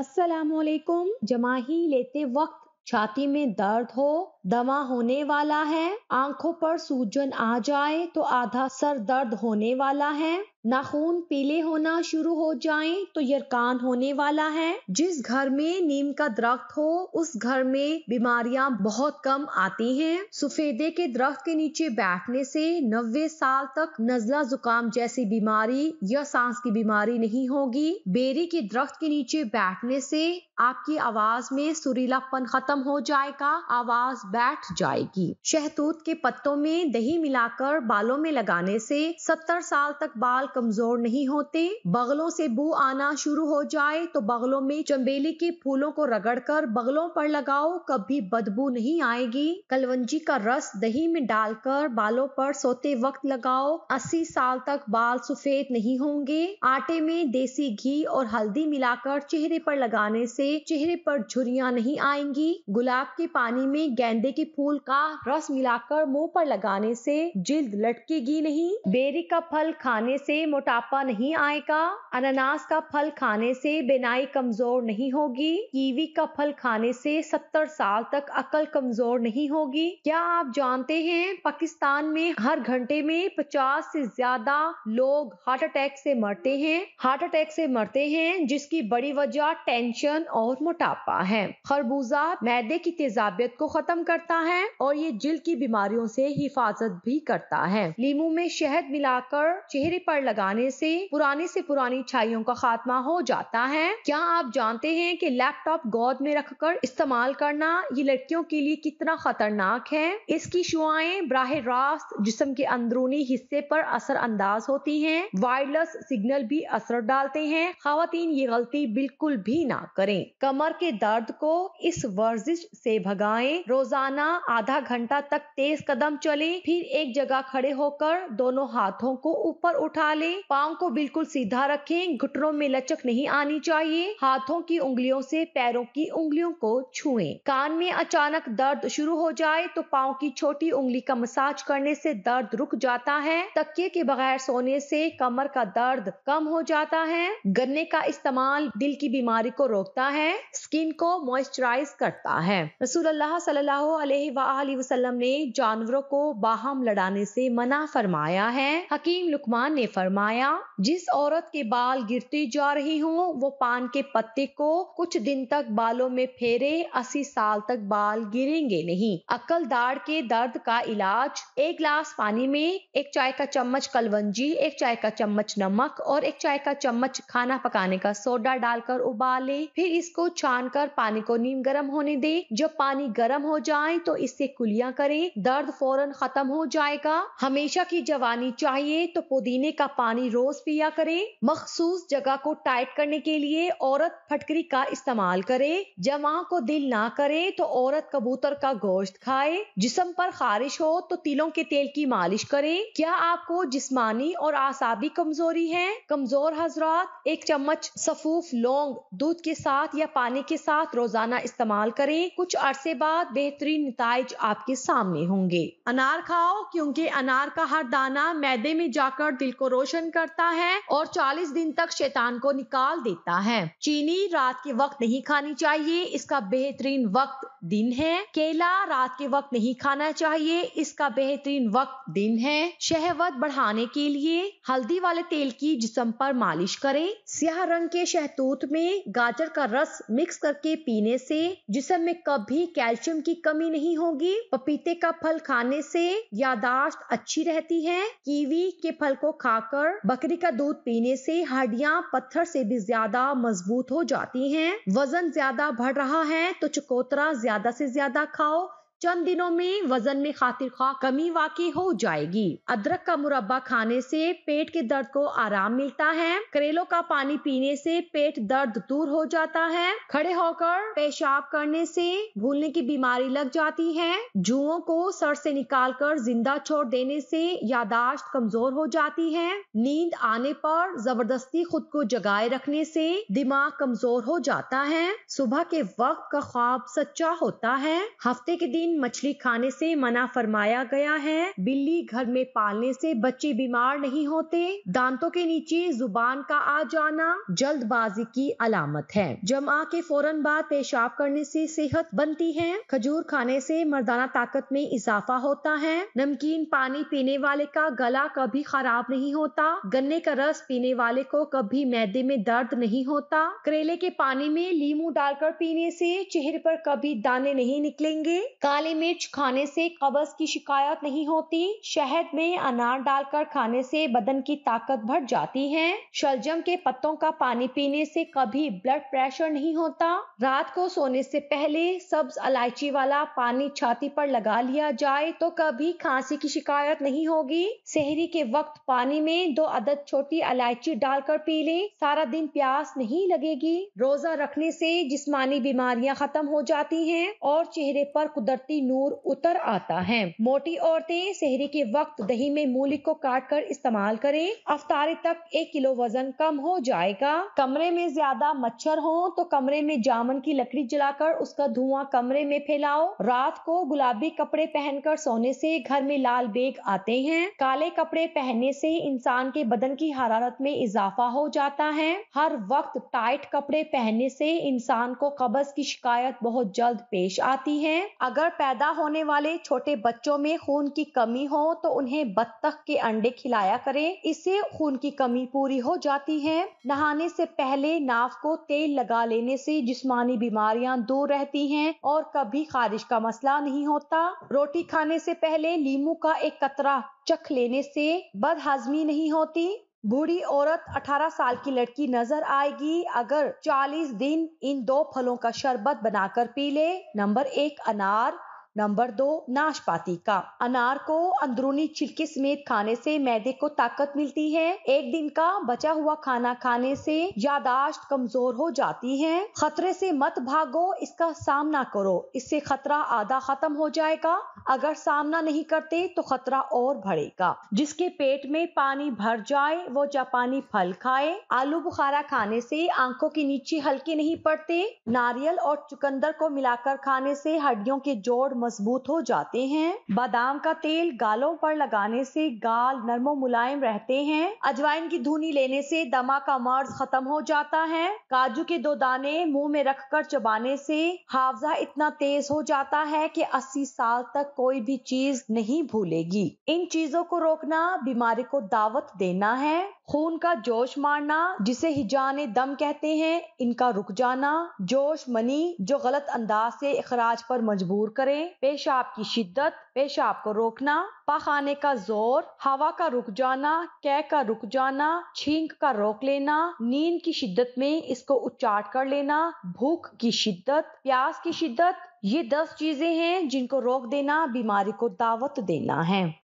असलकुम जमाही लेते वक्त छाती में दर्द हो दमा होने वाला है आंखों पर सूजन आ जाए तो आधा सर दर्द होने वाला है नाखून पीले होना शुरू हो जाए तो यरकान होने वाला है जिस घर में नीम का दरख्त हो उस घर में बीमारियां बहुत कम आती हैं सफेदे के दरख्त के नीचे बैठने से नब्बे साल तक नजला जुकाम जैसी बीमारी या सांस की बीमारी नहीं होगी बेरी के दरख्त के नीचे बैठने से आपकी आवाज में सुरीलापन खत्म हो जाएगा आवाज बैठ जाएगी शहतूत के पत्तों में दही मिलाकर बालों में लगाने से सत्तर साल तक बाल कमजोर नहीं होते बगलों से बू आना शुरू हो जाए तो बगलों में चंबेली के फूलों को रगड़कर बगलों पर लगाओ कभी बदबू नहीं आएगी कलवंजी का रस दही में डालकर बालों पर सोते वक्त लगाओ अस्सी साल तक बाल सफेद नहीं होंगे आटे में देसी घी और हल्दी मिलाकर चेहरे पर लगाने से चेहरे पर झुरियां नहीं आएंगी गुलाब के पानी में गेंद गेंदे के फूल का रस मिलाकर मुंह पर लगाने से जिल्द लटकेगी नहीं बेरी का फल खाने से मोटापा नहीं आएगा अनानास का फल खाने से बेनाई कमजोर नहीं होगी कीवी का फल खाने से सत्तर साल तक अकल कमजोर नहीं होगी क्या आप जानते हैं पाकिस्तान में हर घंटे में पचास से ज्यादा लोग हार्ट अटैक से मरते हैं हार्ट अटैक से मरते हैं जिसकी बड़ी वजह टेंशन और मोटापा है खरबूजा मैदे की तेजाबियत को खत्म करता है और ये जिल की बीमारियों से हिफाजत भी करता है लीमू में शहद मिलाकर चेहरे पर लगाने से पुराने से पुरानी छाइयों का खात्मा हो जाता है क्या आप जानते हैं कि लैपटॉप गोद में रखकर इस्तेमाल करना ये लड़कियों के लिए कितना खतरनाक है इसकी शुआएं बराह रास्त जिसम के अंदरूनी हिस्से पर असर अंदाज होती हैं वायरलेस सिग्नल भी असर डालते हैं खातन ये गलती बिल्कुल भी ना करें कमर के दर्द को इस वर्जिश से भगाएं रोजा रोजाना आधा घंटा तक तेज कदम चले फिर एक जगह खड़े होकर दोनों हाथों को ऊपर उठा ले पाओ को बिल्कुल सीधा रखें घुटनों में लचक नहीं आनी चाहिए हाथों की उंगलियों से पैरों की उंगलियों को छुएं कान में अचानक दर्द शुरू हो जाए तो पाँव की छोटी उंगली का मसाज करने से दर्द रुक जाता है तकिए के बगैर सोने से कमर का दर्द कम हो जाता है गन्ने का इस्तेमाल दिल की बीमारी को रोकता है स्किन को मॉइस्चराइज करता है रसूल अल्लाह सल्लल्लाहु अलैहि वसल्लम ने जानवरों को बाहम लड़ाने से मना फरमाया है हकीम लुकमान ने फरमाया जिस औरत के बाल गिरते जा रही हों वो पान के पत्ते को कुछ दिन तक बालों में फेरे अस्सी साल तक बाल गिरेंगे नहीं अक्ल दाढ़ के दर्द का इलाज एक गिलास पानी में एक चाय का चम्मच कलवंजी एक चाय का चम्मच नमक और एक चाय का चम्मच खाना पकाने का सोडा डालकर उबाले फिर इसको छान कर पानी को नीम गर्म होने दे जब पानी गर्म हो जाए लगाएं तो इससे कुलियां करें दर्द फौरन खत्म हो जाएगा हमेशा की जवानी चाहिए तो पुदीने का पानी रोज पिया करें मखसूस जगह को टाइट करने के लिए औरत फटकरी का इस्तेमाल करे जवान को दिल ना करे तो औरत कबूतर का गोश्त खाए जिसम पर खारिश हो तो तिलों के तेल की मालिश करे क्या आपको जिस्मानी और आसाबी कमजोरी है कमजोर हजरात एक चम्मच सफूफ लौंग दूध के साथ या पानी के साथ रोजाना इस्तेमाल करें कुछ अरसे बाद बेहतरीन बेहतरीन नतज आपके सामने होंगे अनार खाओ क्योंकि अनार का हर दाना मैदे में जाकर दिल को रोशन करता है और 40 दिन तक शैतान को निकाल देता है चीनी रात के वक्त नहीं खानी चाहिए इसका बेहतरीन वक्त दिन है केला रात के वक्त नहीं खाना चाहिए इसका बेहतरीन वक्त दिन है शहवत बढ़ाने के लिए हल्दी वाले तेल की जिसम पर मालिश करें स्याह रंग के शहतूत में गाजर का रस मिक्स करके पीने से जिसम में कभी कैल्शियम की कमी कमी नहीं होगी पपीते का फल खाने से यादाश्त अच्छी रहती है कीवी के फल को खाकर बकरी का दूध पीने से हड्डियां पत्थर से भी ज्यादा मजबूत हो जाती हैं वजन ज्यादा बढ़ रहा है तो चकोतरा ज्यादा से ज्यादा खाओ चंद दिनों में वजन में खातिर खा कमी वाकई हो जाएगी अदरक का मुरब्बा खाने से पेट के दर्द को आराम मिलता है करेलों का पानी पीने से पेट दर्द दूर हो जाता है खड़े होकर पेशाब करने से भूलने की बीमारी लग जाती है जुओं को सर से निकालकर जिंदा छोड़ देने से यादाश्त कमजोर हो जाती है नींद आने पर जबरदस्ती खुद को जगाए रखने से दिमाग कमजोर हो जाता है सुबह के वक्त का ख्वाब सच्चा होता है हफ्ते के दिन मरीन मछली खाने से मना फरमाया गया है बिल्ली घर में पालने से बच्चे बीमार नहीं होते दांतों के नीचे जुबान का आ जाना जल्दबाजी की अलामत है जमा के फौरन बाद पेशाब करने से सेहत बनती है खजूर खाने से मर्दाना ताकत में इजाफा होता है नमकीन पानी पीने वाले का गला कभी खराब नहीं होता गन्ने का रस पीने वाले को कभी मैदे में दर्द नहीं होता करेले के पानी में लीमू डालकर पीने से चेहरे पर कभी दाने नहीं निकलेंगे काली मिर्च खाने से कब्ज की शिकायत नहीं होती शहद में अनार डालकर खाने से बदन की ताकत बढ़ जाती है शलजम के पत्तों का पानी पीने से कभी ब्लड प्रेशर नहीं होता रात को सोने से पहले सब्ज इलायची वाला पानी छाती पर लगा लिया जाए तो कभी खांसी की शिकायत नहीं होगी शहरी के वक्त पानी में दो अदद छोटी इलायची डालकर पी ले सारा दिन प्यास नहीं लगेगी रोजा रखने से जिस्मानी बीमारियां खत्म हो जाती हैं और चेहरे पर कुदरती चमकती नूर उतर आता है मोटी औरतें शहरी के वक्त दही में मूली को काट कर इस्तेमाल करें अफतारी तक एक किलो वजन कम हो जाएगा कमरे में ज्यादा मच्छर हो तो कमरे में जामन की लकड़ी जलाकर उसका धुआं कमरे में फैलाओ रात को गुलाबी कपड़े पहनकर सोने से घर में लाल बेग आते हैं काले कपड़े पहनने से इंसान के बदन की हरारत में इजाफा हो जाता है हर वक्त टाइट कपड़े पहनने से इंसान को कब्ज की शिकायत बहुत जल्द पेश आती है अगर पैदा होने वाले छोटे बच्चों में खून की कमी हो तो उन्हें बत्तख के अंडे खिलाया करें इससे खून की कमी पूरी हो जाती है नहाने से पहले नाव को तेल लगा लेने से जिस्मानी बीमारियां दूर रहती हैं और कभी खारिश का मसला नहीं होता रोटी खाने से पहले लीमू का एक कतरा चख लेने से बदहजमी नहीं होती बूढ़ी औरत 18 साल की लड़की नजर आएगी अगर 40 दिन इन दो फलों का शरबत बनाकर पी ले नंबर एक अनार नंबर दो नाशपाती का अनार को अंदरूनी छिलके समेत खाने से मैदे को ताकत मिलती है एक दिन का बचा हुआ खाना खाने से यादाश्त कमजोर हो जाती है खतरे से मत भागो इसका सामना करो इससे खतरा आधा खत्म हो जाएगा अगर सामना नहीं करते तो खतरा और बढ़ेगा जिसके पेट में पानी भर जाए वो जापानी फल खाए आलू बुखारा खाने से आंखों के नीचे हल्के नहीं पड़ते नारियल और चुकंदर को मिलाकर खाने से हड्डियों के जोड़ मजबूत हो जाते हैं बादाम का तेल गालों पर लगाने से गाल नरमो मुलायम रहते हैं अजवाइन की धुनी लेने से दमा का मर्ज खत्म हो जाता है काजू के दो दाने मुंह में रखकर चबाने से हाफजा इतना तेज हो जाता है कि 80 साल तक कोई भी चीज नहीं भूलेगी इन चीजों को रोकना बीमारी को दावत देना है खून का जोश मारना जिसे हिजान दम कहते हैं इनका रुक जाना जोश मनी जो गलत अंदाज से अखराज पर मजबूर करें पेशाब की शिद्दत पेशाब को रोकना पखाने का जोर हवा का रुक जाना कै का रुक जाना छींक का रोक लेना नींद की शिद्दत में इसको उचाट कर लेना भूख की शिद्दत प्यास की शिद्दत ये दस चीजें हैं जिनको रोक देना बीमारी को दावत देना है